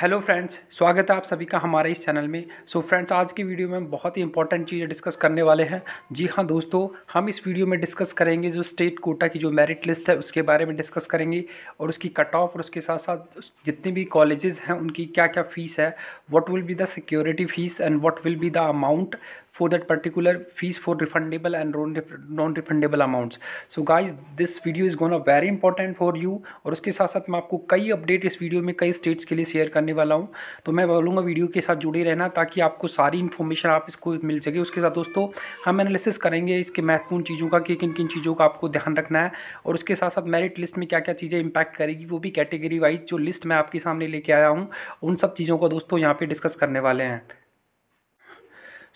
Hello friends स्वागत है आप सभी का हमारे इस चैनल में सो so फ्रेंड्स आज की वीडियो में बहुत ही इंपॉर्टेंट चीज़ें डिस्कस करने वाले हैं जी हाँ दोस्तों हम इस वीडियो में डिस्कस करेंगे जो स्टेट कोटा की जो मेरिट लिस्ट है उसके बारे में डिस्कस करेंगे और उसकी कट ऑफ और उसके साथ साथ जितने भी कॉलेजेस हैं उनकी क्या क्या फ़ीस है what will be the security fees and what will be the amount for that particular fees for refundable and non-refundable amounts. So guys, this video is gonna very important for you और उसके साथ साथ मैं आपको कई update इस video में कई स्टेट्स के लिए शेयर करने वाला हूँ तो मैं बोलूँगा वीडियो के साथ जुड़े रहना ताकि आपको सारी इन्फॉर्मेशन आप इसको मिल सके उसके साथ दोस्तों हम एनालिसिस करेंगे इसके महत्वपूर्ण चीज़ों का कि किन किन चीज़ों का आपको ध्यान रखना है और उसके साथ साथ मेरिट लिस्ट में क्या क्या चीज़ें इंपैक्ट करेगी वो भी कैटेगरी वाइज जो लिस्ट मैं आपके सामने लेके आया हूँ उन सब चीज़ों का दोस्तों यहाँ पर डिस्कस करने वाले हैं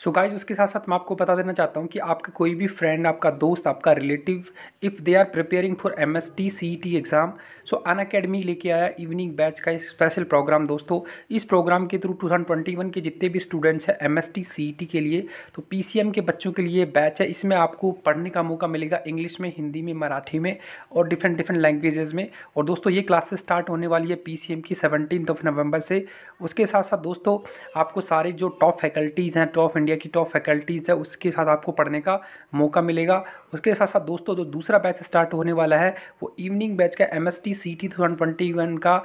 सो so गाइज उसके साथ साथ मैं आपको बता देना चाहता हूँ कि आपका कोई भी फ्रेंड आपका दोस्त आपका relative if they are preparing for M S T C T exam so Unacademy लेके आया इवनिंग बैच का स्पेशल प्रोग्राम दोस्तों इस प्रोग्राम के through two thousand twenty one के जितने भी स्टूडेंट्स हैं M S T C T के लिए तो पी सी एम के बच्चों के लिए बैच है इसमें आपको पढ़ने का मौका मिलेगा इंग्लिश में हिंदी में मराठी में और डिफरेंट डिफरेंट लैंग्वेजेज में और दोस्तों ये क्लासेस स्टार्ट होने वाली है पी सी एम की सेवनटीन ऑफ नवंबर से उसके साथ साथ दोस्तों आपको सारे जो टॉप फैकल्टीज़ हैं टॉप इंडिया की टॉप फैकल्टीज़ है उसके साथ आपको पढ़ने का मौका मिलेगा उसके साथ साथ दोस्तों जो दूसरा बैच स्टार्ट होने वाला है वो इवनिंग बैच का M S T C T का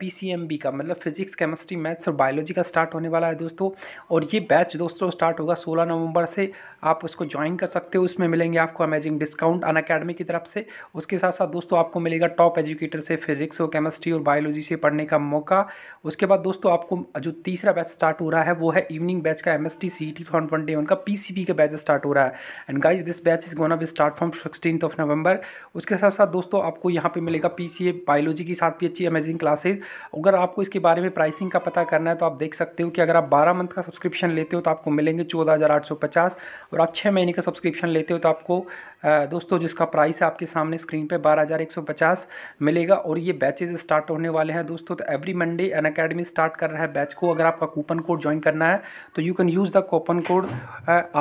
पी सी एम बी का मतलब फिजिक्स केमिस्ट्री मैथ्स और बायोलॉजी का स्टार्ट होने वाला है दोस्तों और ये बैच दोस्तों स्टार्ट होगा सोलह नवंबर से आप उसको ज्वाइन कर सकते हो उसमें मिलेंगे आपको अमेजिंग डिस्काउंट अन अकेडमी की तरफ से उसके साथ साथ दोस्तों आपको मिलेगा टॉप एजुकेटर से फिजिक्स और केमिस्ट्री और बायोलॉजी से पढ़ने का मौका उसके बाद दोस्तों आपको जो तीसरा बैच स्टार्ट हो रहा है वो है इवनिंग बैच का M S T C T T twenty one का पी सी बी का बैच स्टार्ट हो रहा है and guys this batch is gonna be start from sixteen of November उसके साथ साथ दोस्तों आपको यहाँ पे मिलेगा पी सी ए बायोलॉजी के साथ भी अच्छी अमेजिंग क्लासेज अगर आपको इसके बारे में प्राइसिंग का पता करना है तो आप देख सकते हो कि अगर आप बारह मंथ का सब्सक्रिप्शन लेते हो तो आपको मिलेंगे चौदह हज़ार आठ सौ पचास और आप छः महीने का सब्सक्रिप्शन लेते हो तो आपको दोस्तों जिसका प्राइस आपके सामने स्क्रीन पे 12,150 मिलेगा और ये बैचेज स्टार्ट होने वाले हैं दोस्तों तो every Monday Unacademy start कर रहा है बैच को अगर आपका कूपन कोड ज्वाइन करना है तो you can use the coupon code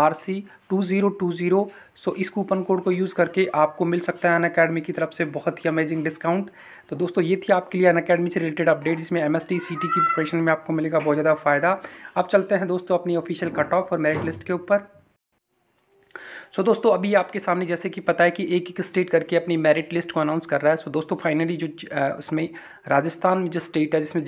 R C two zero two zero so इस कूपन कोड को यूज़ करके आपको मिल सकता है अन अकेडमी की तरफ से बहुत ही अमेजिंग डिस्काउंट तो दोस्तों ये थी आपके लिए अन अकेडमी से रिलेटेड अपडेट जिसमें M S T C T की प्रिपरेशन में आपको मिलेगा बहुत ज़्यादा फ़ायदा अब चलते हैं दोस्तों अपनी ऑफिशियल कट ऑफ और मेरिट लिस्ट के ऊपर सो दोस्तों अभी आपके सामने जैसे कि पता है कि एक एक स्टेट करके अपनी मेरिट लिस्ट को अनाउंस कर रहा है सो दोस्तों फाइनली जो उसमें राजस्थान जो स्टेट है जिसमें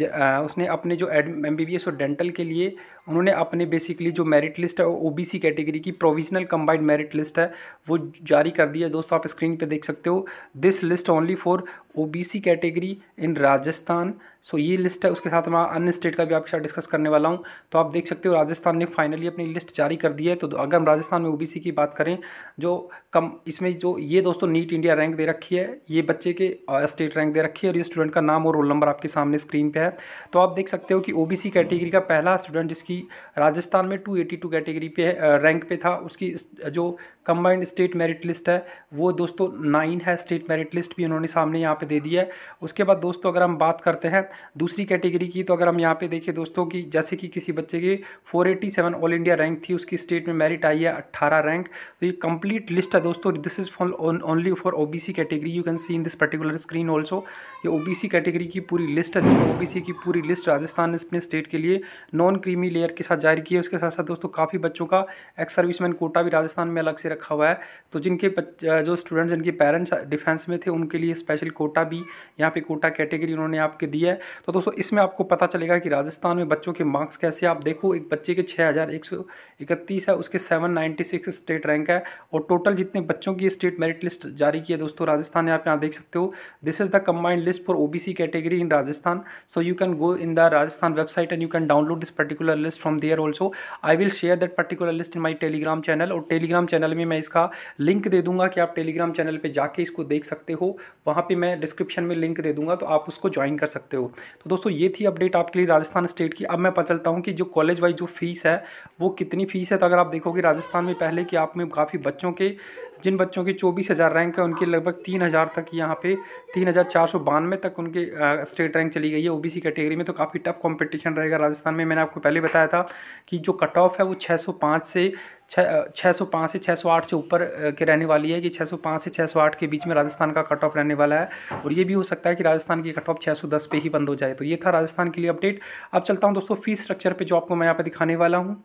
उसने अपने जो एम बी और डेंटल के लिए उन्होंने अपने बेसिकली जो मेरिट लिस्ट है वो ओबीसी कैटेगरी की प्रोविजनल कंबाइंड मेरिट लिस्ट है वो जारी कर दी है दोस्तों आप स्क्रीन पे देख सकते हो this list only for OBC category in Rajasthan so ये लिस्ट है उसके साथ मैं अन्य स्टेट का भी आपके साथ डिस्कस करने वाला हूँ तो आप देख सकते हो राजस्थान ने फाइनली अपनी लिस्ट जारी कर दी है तो अगर हम राजस्थान में ओ की बात करें जो कम इसमें जो ये दोस्तों नीट इंडिया रैंक दे रखी है ये बच्चे के स्टेट रैंक दे रखी है और ये स्टूडेंट का नाम और रोल नंबर आपके सामने स्क्रीन पर है तो आप देख सकते हो कि ओ कैटेगरी का पहला स्टूडेंट जिसकी राजस्थान में 282 कैटेगरी पे रैंक पे था उसकी जो कंबाइंड स्टेट मेरिट लिस्ट है वो दोस्तों नाइन है स्टेट मेरिट लिस्ट भी उन्होंने सामने यहाँ पे दे दिया है उसके बाद दोस्तों अगर हम बात करते हैं दूसरी कैटेगरी की तो अगर हम यहाँ पे देखें दोस्तों कि जैसे कि किसी बच्चे की 487 ऑल इंडिया रैंक थी उसकी स्टेट में मेरिट आई है 18 रैंक तो ये कंप्लीट लिस्ट है दोस्तों this is for only for O category you can see in this particular screen also ये ओ कैटेगरी की पूरी लिस्ट है जिसमें ओ की पूरी लिस्ट राजस्थान ने अपने स्टेट के लिए नॉन क्रीमी लेयर के साथ जारी की है उसके साथ साथ दोस्तों काफ़ी बच्चों का एक्स सर्विसमैन कोटा भी राजस्थान में अलग से रखा रखा हुआ है तो जिनके जो स्टूडेंट्स जिनके पेरेंट्स डिफेंस में थे उनके लिए स्पेशल कोटा भी यहाँ पे कोटा कैटेगरी उन्होंने आपके दिया है तो दोस्तों इसमें आपको पता चलेगा कि राजस्थान में बच्चों के मार्क्स कैसे आप देखो एक बच्चे के छः हज़ार एक सौ इकतीस है उसके सेवन स्टेट रैंक है और टोटल जितने बच्चों की स्टेट मेरिट लिस्ट जारी की है दोस्तों राजस्थान ने आप यहाँ देख सकते हो this is the combined list for O category in Rajasthan so you can go in the Rajasthan website and you can download this particular list from there also I will share that particular list in my Telegram channel और Telegram channel में मैं इसका link दे दूंगा कि आप Telegram channel पे जाके इसको देख सकते हो वहाँ पे मैं डिस्क्रिप्शन में लिंक दे दूंगा तो आप उसको ज्वाइन कर सकते हो तो दोस्तों ये थी अपडेट आपके लिए राजस्थान स्टेट की अब मैं पता चलता हूँ कि जो कॉलेज वाइज जो फीस है वो कितनी फीस है तो अगर आप देखोगे राजस्थान में पहले कि आप में काफ़ी बच्चों के जिन बच्चों की चौबीस हज़ार रैंक है उनकी लगभग तीन हज़ार तक यहाँ पे तीन हज़ार चार सौ बानवे तक उनके स्टेट रैंक चली गई है ओबीसी कैटेगरी में तो काफ़ी टफ कॉम्पिटिशन रहेगा राजस्थान में मैंने आपको पहले बताया था कि जो कट ऑफ है वो छः सौ पाँच से छः सौ पाँच से छः सौ आठ से ऊपर के रहने वाली है कि छः सौ पाँच से छः सौ आठ के बीच में राजस्थान का कट ऑफ रहने वाला है और ये भी हो सकता है कि राजस्थान की कट ऑफ छः सौ दस पे ही बंद हो जाए तो ये था राजस्थान के लिए अपडेट अब चलता हूँ दोस्तों फीस स्ट्रक्चर पर जो आपको मैं यहाँ पर दिखाने वाला हूँ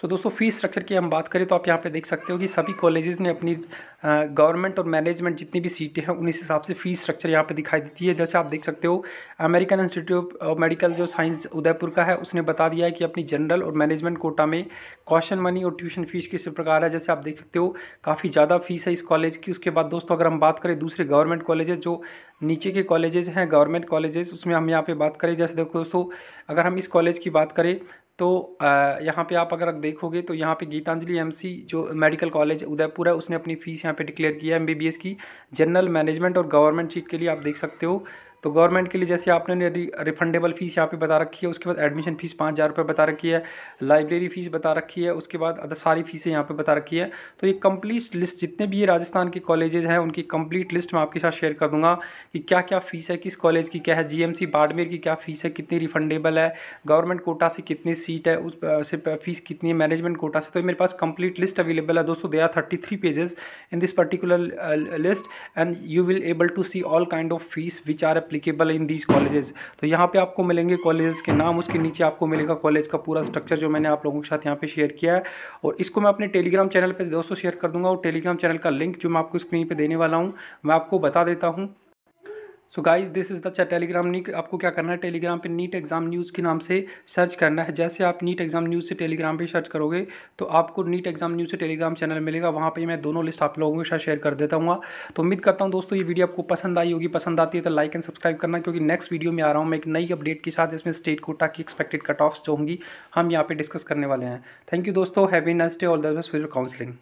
सो दोस्तों फ़ीस स्ट्रक्चर की हम बात करें तो आप यहाँ पे देख सकते हो कि सभी कॉलेजेस ने अपनी गवर्नमेंट और मैनेजमेंट जितनी भी सीटें हैं उन हिसाब से फ़ीस स्ट्रक्चर यहाँ पे दिखाई देती है जैसे आप देख सकते हो अमेरिकन इंस्टीट्यूट ऑफ मेडिकल जो साइंस उदयपुर का है उसने बता दिया है कि अपनी जनरल और मैनेजमेंट कोटा में कॉशन मनी और ट्यूशन फ़ीस किस प्रकार है जैसे आप देख सकते हो काफ़ी ज़्यादा फ़ीस है इस कॉलेज की उसके बाद दोस्तों अगर हम बात करें दूसरे गवर्नमेंट कॉलेजेस जो नीचे के कॉलेजेस हैं गवर्नमेंट कॉलेजेस उसमें हम यहाँ पे बात करें जैसे देखो दोस्तों अगर हम इस कॉलेज की बात करें तो यहाँ पे आप अगर देखोगे तो यहाँ पे गीतांजलि एमसी जो मेडिकल कॉलेज उदयपुर है उसने अपनी फ़ीस यहाँ पे डिक्लेयर किया है एमबीबीएस की जनरल मैनेजमेंट और गवर्नमेंट सीट के लिए आप देख सकते हो तो गवर्नमेंट के लिए जैसे आपने रिफंडेबल फ़ीस यहाँ पे बता रखी है उसके बाद एडमिशन फ़ीस पाँच हज़ार रुपये बता रखी है लाइब्रेरी फ़ीस बता रखी है उसके बाद अदर सारी फ़ीसें यहाँ पे बता रखी है तो ये कंप्लीट लिस्ट जितने भी ये राजस्थान के कॉलेजेज हैं उनकी कंप्लीट लिस्ट मैं आपके साथ शेयर कर दूँगा कि क्या क्या फ़ीस है किस कॉलेज की क्या है जी बाड़मेर की क्या फ़ीस है कितनी रिफंडेबल है गवर्नमेंट कोटा से कितनी सीट है उस से फ़ीस कितनी है मैनेजमेंट कोटा से तो मेरे पास कंप्लीट लिस्ट अवेलेबल है दोस्तों they are thirty three pages in this particular list and you will able to see all kind of fees which are applicable in these colleges तो यहाँ पे आपको मिलेंगे कॉलेजेस के नाम उसके नीचे आपको मिलेगा कॉलेज का पूरा स्ट्रक्चर जो मैंने आप लोगों के साथ यहाँ पे शेयर किया है और इसको मैं अपने टेलीग्राम चैनल पर दोस्तों शेयर कर दूंगा और टेलीग्राम चैनल का लिंक जो मैं आपको स्क्रीन पर देने वाला हूँ मैं आपको बता देता हूँ so guys this is the Telegram NEET आपको क्या करना है टेलीग्राम पे नीट एग्जाम न्यूज़ के नाम से सर्च करना है जैसे आप नीट एग्जाम न्यूज़ से टेलीग्राम पे सर्च करोगे तो आपको नीट एग्जाम न्यूज़ से टेलीग्राम चैनल मिलेगा वहाँ पे मैं दोनों लिस्ट आप लोगों के साथ शेयर कर देता हूँ तो उम्मीद करता हूँ दोस्तों ये वीडियो आपको पसंद आई होगी पसंद आती है तो लाइक एंड सब्सक्राइब करना क्योंकि नेक्स्ट वीडियो में आ रहा हूँ मैं एक नई अपडेट के साथ जिसमें स्टेट कोटा की एक्सपेक्टेड कट ऑफ्स जो होंगी हम यहाँ पर डिस्कस करने वाले हैं थैंक यू दोस्तों have a next day all the best for counselling